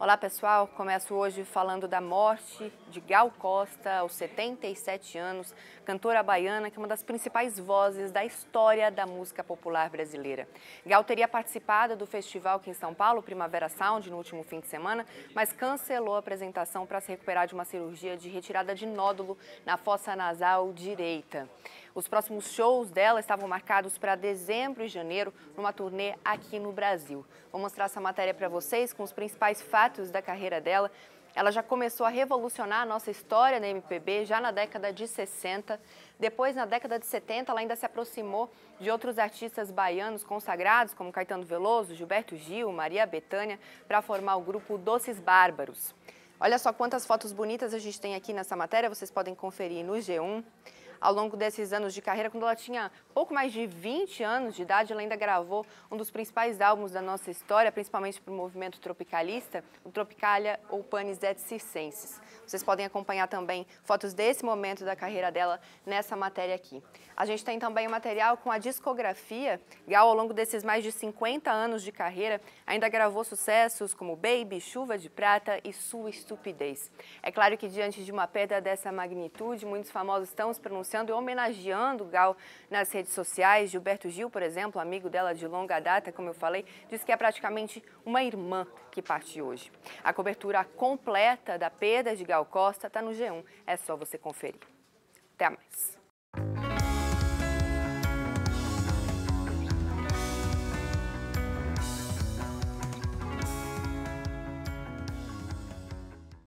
Olá pessoal, começo hoje falando da morte de Gal Costa, aos 77 anos, cantora baiana que é uma das principais vozes da história da música popular brasileira. Gal teria participado do festival aqui em São Paulo, Primavera Sound, no último fim de semana, mas cancelou a apresentação para se recuperar de uma cirurgia de retirada de nódulo na fossa nasal direita. Os próximos shows dela estavam marcados para dezembro e janeiro, numa turnê aqui no Brasil. Vou mostrar essa matéria para vocês com os principais fatos da carreira dela. Ela já começou a revolucionar a nossa história na MPB já na década de 60. Depois, na década de 70, ela ainda se aproximou de outros artistas baianos consagrados, como Caetano Veloso, Gilberto Gil, Maria Bethânia, para formar o grupo Doces Bárbaros. Olha só quantas fotos bonitas a gente tem aqui nessa matéria, vocês podem conferir no G1 ao longo desses anos de carreira. Quando ela tinha pouco mais de 20 anos de idade, ela ainda gravou um dos principais álbuns da nossa história, principalmente para o movimento tropicalista, o Tropicalia ou Panis et Circenses. Vocês podem acompanhar também fotos desse momento da carreira dela nessa matéria aqui. A gente tem também o material com a discografia. Gal, ao longo desses mais de 50 anos de carreira, ainda gravou sucessos como Baby, Chuva de Prata e Sua Estupidez. É claro que diante de uma perda dessa magnitude, muitos famosos estão se pronunciando denunciando e homenageando Gal nas redes sociais. Gilberto Gil, por exemplo, amigo dela de longa data, como eu falei, disse que é praticamente uma irmã que parte hoje. A cobertura completa da perda de Gal Costa está no G1. É só você conferir. Até mais.